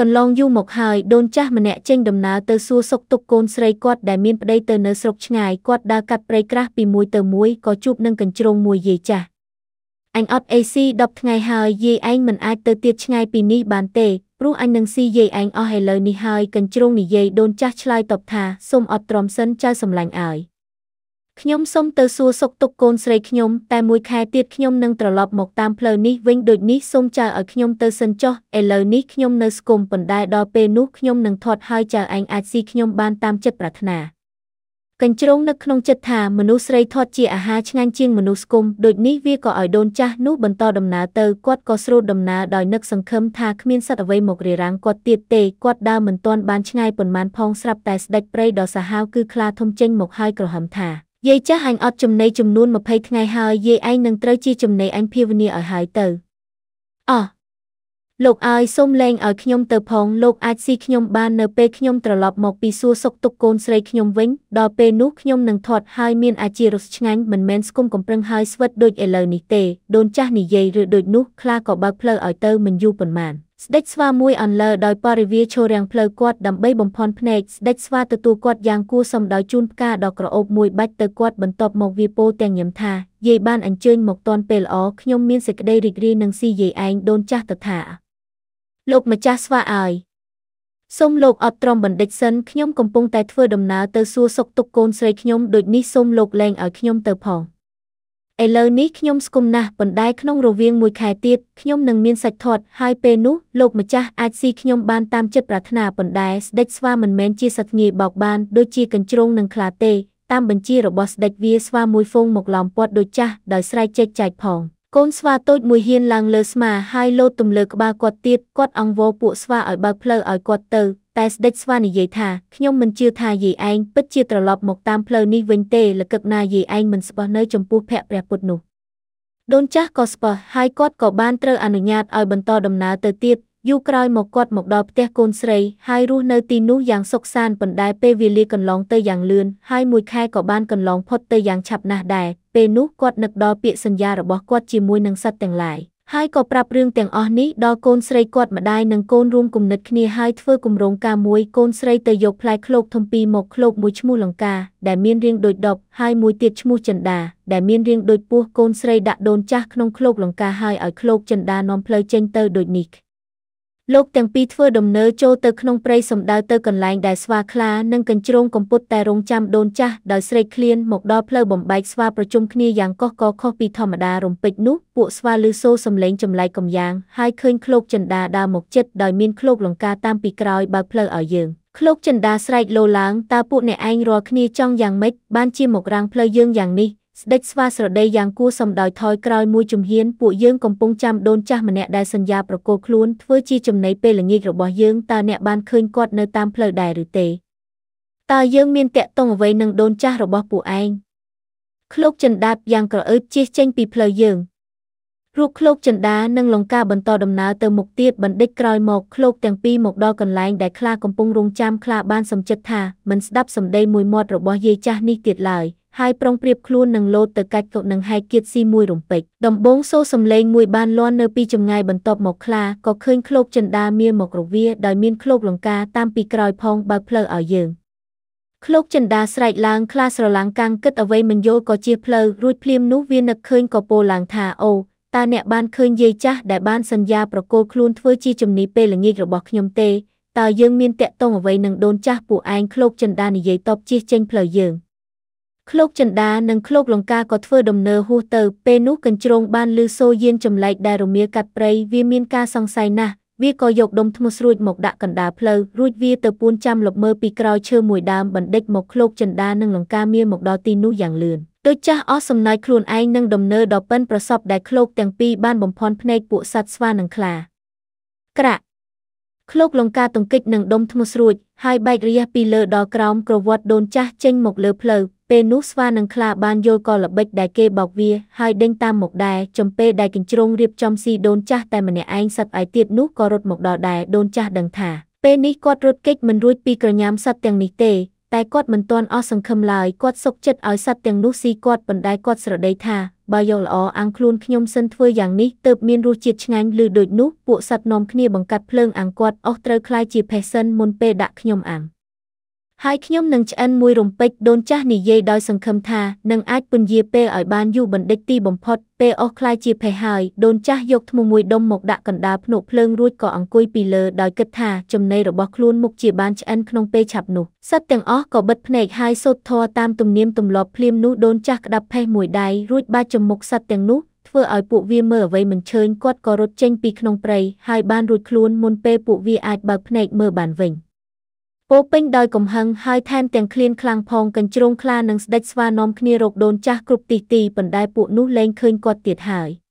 កន្លងយូរមកហើយដូនចាស់ម្នាក់ចេញដំណើរទៅសួរសុខទុក្ខកូនស្រីគាត់ដែលមានប្តីទៅនៅស្រុកឆ្ងាយគាត់ដើរកាត់ព្រៃក្រាស់ពីមួយទៅមួយក៏ជួបនឹងកញ្ជ្រោងមួយយាយចាស់អញអត់អេស៊ី10ថ្ងៃហើយយាយឯងមិនអាចទៅទៀតឆ្ងាយពីនេះបានទេព្រោះអញនឹងស៊ីយាយឯងអស់ឥឡូវនេះហើយកញ្ជ្រោងនិយាយដូនចាស់ឆ្លើយតបថាសូមអត់ទ្រាំសិនចៅសម្លាញ់អើយខ្ញុំសូមទៅសួរសុខទុក្ខកូនស្រីខ្ញុំតែមួយខែទៀតខ្ញុំនឹងត្រឡប់មកតាមផ្លូវនេះវិញដូចនេះសូមចៅឲ្យខ្ញុំទៅសិនចុះឥឡូវនេះខ្ញុំនៅស្គមប៉ុន្តែដល់ពេលនោះខ្ញុំនឹងធាត់ហើយចៅឯងអាចស៊ីខ្ញុំបានតាមចិត្តប្រាថ្នាកញ្ជ្រងនៅក្នុងចិត្តថា មនុស្សស្រីធាត់ជាអាហារឆ្ងាញ់ជាងមនុស្សស្គមដូចនេះវាក៏ឲ្យដូនចាស់នោះបន្តដំណើរទៅគាត់ក៏ស្រូតដំណើរដោយនឹកសង្ឃឹមថាគ្មានសត្វអ្វីមករារាំងគាត់ទៀតទេគាត់ដើរមិនទាន់បានឆ្ងាយប៉ុន្មានផងស្រាប់តែស្ដេចព្រៃដ៏សាហាវគឺខ្លាធំចេញមកហើយក្រហមថាយាយចាស់អញអត់ចំណីចំនួន20ថ្ងៃហើយយាយឯងនឹងត្រូវជាចំណីអញភាវនាឲ្យហើយទៅអោះលោកអើយសូមលែងឲ្យខ្ញុំទៅផងលោកអាចស៊ីខ្ញុំបាននៅពេលខ្ញុំត្រឡប់មកពីសួរសុខទុក្ខកូនស្រីខ្ញុំវិញដល់ពេលនោះខ្ញុំនឹងធាត់ហើយមានអាជារសឆ្ងាញ់មិនមែនស្គមកំប្រឹងហើយស្វិតដូចឥឡូវនេះទេដូនចាស់និយាយឬដូចនោះខ្លាក៏បើកផ្លូវឲ្យទៅមិនយូរប៉ុន្មានស្ដេចស្វាមួយអន្លើដោយបរិវាឈររាំងផ្លូវគាត់ដើម្បីបំផន់ភ្នែកស្ដេចស្វាទទួលគាត់យ៉ាងគួសមដោយជូនផ្កាដ៏ក្រអូបមួយបាច់ទៅគាត់បន្ទាប់មកវាពោលទាំងញឹមថាយាយបានអញ្ជើញមកតាន់ពេលល្អខ្ញុំមានសេចក្តីរីករាយនឹងស៊ីយាយឯងដូនចាស់ទៅថាលោកម្ចាស់ស្វាអើយសូមលោកអត់ទ្រាំបណ្ឌិតសិនខ្ញុំកំពុងតែធ្វើដំណើរទៅសួរសុខទុក្ខកូនស្រីខ្ញុំដូចនេះសូមលោកលែងឲ្យខ្ញុំទៅផង។ឥឡូវនេះខ្ញុំស្គមណាស់ប៉ុន្តែក្នុងរវាងមួយខែទៀតខ្ញុំនឹងមានសាច់ធាត់ហើយពេលនោះលោកម្ចាស់អាចស៊ីខ្ញុំបានតាមចិត្តប្រាថ្នាប៉ុន្តែស្ដេចស្វាមិនមែនជាសត្វងាយបោកបានដូចជាកញ្ជ្រោងនឹងខ្លាទេតាមបញ្ជារបស់ស្ដេចវាស្វាមួយហ្វូងមកឡោមព័ទ្ធដូចចាស់ដោយស្រែកចេចចែកផង កូនស្វាតូចមួយហ៊ានឡើងលើស្មាហើយលោតទម្លើក្បាលគាត់ទៀតគាត់អង្វរពួកស្វាឲ្យបើកផ្លូវឲ្យគាត់ទៅតែស្ដេចស្វានិយាយថាខ្ញុំមិនជឿថាយាយឯងពិតជាត្រឡប់មកតាមផ្លូវនេះវិញទេលកឹកណាយាយឯងមិនស្បោះនៅចំពោះភ័ក្រព្រះពុទ្ធនោះដូនចាស់ក៏ស្បោះហើយគាត់ក៏បានត្រូវអនុញ្ញាតឲ្យបន្តដំណើរទៅទៀតយូរក្រោយមកគាត់មកដល់ផ្ទះកូនស្រីហើយរស់នៅទីនោះយ៉ាងសុខសាន្តប៉ុន្តែពេលវេលាកន្លងទៅយ៉ាងលឿនហើយមួយខែក៏បានកន្លងផុតទៅយ៉ាងឆាប់ណាស់ដែរពេលនោះគាត់នឹកដល់ពាក្យសន្យារបស់គាត់ជាមួយនឹងសត្វទាំងឡាយ។ហើយក៏ប្រាប់រឿងទាំងអស់នេះដល់កូនស្រីគាត់ម្ដាយនិងកូនរួមគំនិតគ្នាហើយធ្វើគម្រោងការមួយកូនស្រីទៅយកផ្លែឃ្លោកធំពីរមកឃ្លោកមួយឈ្មោះលង្កាដែលមានរាងដូចដបហើយមួយទៀតឈ្មោះចិន្តាដែលមានរាងដូចពស់កូនស្រីដាក់ដូនចាស់ក្នុងឃ្លោកលង្កាហើយឲ្យឃ្លោកចិន្តានាំផ្លូវចេញទៅដូចនេះលោកទាំងពីរធ្វើដំណើរចូលទៅក្នុងព្រៃសំដៅទៅកន្លែងដែលស្វាខ្លានិងកញ្ជ្រោងកំពុតតែរងចាំដូនចាស់ដោយស្រេកឃ្លានមកដល់ផ្លូវបំបែកស្វាប្រជុំគ្នាយ៉ាងកុះកខុសពីធម្មតារំពេចនោះពួកស្វាឮសូរសំឡេងចម្លែកកំយ៉ាងហើយឃើញឃ្លោកចិន្តាដើរមកជិតដោយមានឃ្លោកលង្កាតាមពីក្រោយបើកផ្លូវឲ្យយើងឃ្លោកចិន្តាស្រែកលោឡើងតើពួកអ្នកឯងរាល់គ្នាចង់យ៉ាងម៉េចបានជាមករាំងផ្លូវយើងយ៉ាងនេះស្ដេចស្វាស្រដីយ៉ាងគួរសមដោយថយក្រោយមួយជំហានពួកយើងកំពុងចាំដូនចាស់ម្នាក់ដែលសញ្ញាប្រកល់ខ្លួនធ្វើជាចំណីពេលល្ងាចរបស់យើងតើអ្នកបានឃើញគាត់នៅតាមផ្លូវដែរឬទេតើយើងមានតាក់ទងអ្វីនឹងដូនចាស់របស់ពួកឯងឃ្លោកចិនដាបយ៉ាងក្រអឺតជៀសចេញពីផ្លូវយើងរូបឃ្លោកចិនដានិងលង្ការបន្តដំណើរទៅមុខទៀតបណ្ឌិតក្រោយមកឃ្លោកទាំងពីរមកដល់កន្លែងដែលខ្លាកំពុងរងចាំខ្លាបានសម្ចិត្តថាមិនស្ដាប់សម្ដីមួយមាត់របស់យាយចាស់នេះទៀតឡើយហើយប្រុងប្រៀបខ្លួននឹងលោតទៅកាច់កុកនឹងហែកគៀតស៊ីមួយរំពេចដំបងសូសំឡេងមួយបានលាន់នៅពីចម្ងាយបន្ទាប់មកខ្លាក៏ឃើញឃ្លោកចិនដាមៀមករវាដោយមានឃ្លោកលង្កាតាមពីក្រោយផងបើផ្លូវឲ្យយើងឃ្លោកចិនដាស្រែកឡើងខ្លាស្រឡាំងកាំងគិតអ្វីមិនយល់ក៏ជៀសផ្លូវរួចភ្លាមនោះវានឹកឃើញក៏ពោលឡើងថាអូតើអ្នកបានឃើញយាយចាស់ដែលបានសន្យាប្រកូលខ្លួនធ្វើជាជំនីពេលល្ងាចរបស់ខ្ញុំទេតើយើងមានតាក់ទងអ្វីនឹងដូនចាស់ពួកឯងឃ្លោកចិនដានិយាយតបជៀសចេញផ្លូវយើងឃ្លោកចិន្តានិងឃ្លោកលង្កាក៏ធ្វើដំណើរហួសទៅពេលនោះកញ្ជ្រោងបានលឺសូរយានចម្លែកដែលរមៀលកាត់ព្រៃវាមានការសង្ស័យណាស់វាក៏យកដុំធ្មោះស្រួចមកដាក់កណ្ដាលផ្លូវរួចវាទៅពួនចាំលបមើលពីក្រោយឈើមួយដើមបណ្ឌិតមកឃ្លោកចិន្តានិងលង្កាមៀមកដល់ទីនោះយ៉ាងលឿនដូចចាស់អស់សំណាយខ្លួនឯងនឹងដំណើរដល់ប៉ិនប្រសពដែលឃ្លោកទាំងពីរបានបំផន់ភ្នែកពួកសត្វស្វានិងខ្លាក្រាក់ឃ្លោកលង្កាទង្គិចនឹងដុំធ្មោះស្រួចហើយបែករយះពីលើដល់ក្រោមក្រវាត់ដូនចាស់ចេញមកលើផ្លូវពេលនោះស្វានិងខ្លាបានយល់ក៏ល្បិចដែលគេបោកវាហើយដេញតាមមកដែរចំពេលដែលកញ្ជ្រងរៀបចំស៊ីដូនចាស់តែម្នាក់ឯងសឹកឯទៀតនោះក៏រត់មកដល់ដែរដូនចាស់ដឹងថាពេលនេះគាត់រត់គេចមិនរួចពីក្រញាំសត្វទាំងនេះទេតែគាត់មិនទាន់អស់សង្ឃឹមឡើយគាត់សុកចិត្តឲ្យសត្វទាំងនោះស៊ីគាត់ប៉ុន្តែគាត់ស្រដីថាបើយកល្អអាំងខ្លួនខ្ញុំសិនធ្វើយ៉ាងនេះទើបមានរសជាតិឆ្ងាញ់ឬដូចនោះពួកសត្វនាំគ្នាបង្កាត់ភ្លើងអាំងគាត់អស់ត្រូវคล้ายជាផេសិនមុនពេលដាក់ខ្ញុំអាំងហើយខ្ញុំនឹងឆ្អិនមួយរំពេចដូនចាស់និយាយដោយ សង្ឃឹមថានឹងអាចពន្យាពេលឲ្យបានយូរបណ្ឌិតទីបំផុតពេលអស់ខ្លាយជាភ័យហើយដូនចាស់យកធ្មូមួយដុំមកដាក់កណ្ដាលភ្នក់ភ្លើងរួចក៏អង្គុយពីលើដោយគិតថាចំណីរបស់ខ្លួនមុខជាបានឆ្អិនក្នុងពេលឆាប់នោះសត្វទាំងអស់ក៏បិទភ្នែកហើយសូត្រធម៌តាមទំនៀមទម្លាប់ភ្លាមនោះដូនចាស់ក្តាប់ភេះមួយដៃរួចបាចចំមុខសត្វទាំងនោះធ្វើឲ្យពួកវាមើលអ្វីមិនឃើញគាត់ក៏រត់ចេញពីក្នុងព្រៃហើយបានរួចខ្លួនមុនពេលពួកវាអាចបើកភ្នែកមើលបានវិញពោពេញដោយកំហឹងហើយថែមទាំងឃ្លានខ្លាំងផងកញ្ជ្រោងខ្លានឹងស្ដេចស្វានាំគ្នារកដូនចាស់គ្រប់ទីទីប៉ុន្តែពួកនោះលែងឃើញគាត់ទៀតហើយ។